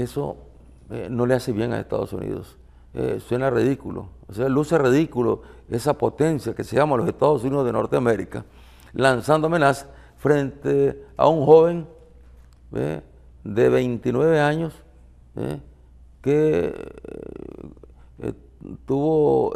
eso eh, no le hace bien a Estados Unidos. Eh, suena ridículo, o sea, luce ridículo esa potencia que se llama los Estados Unidos de Norteamérica, lanzando amenazas frente a un joven eh, de 29 años que tuvo...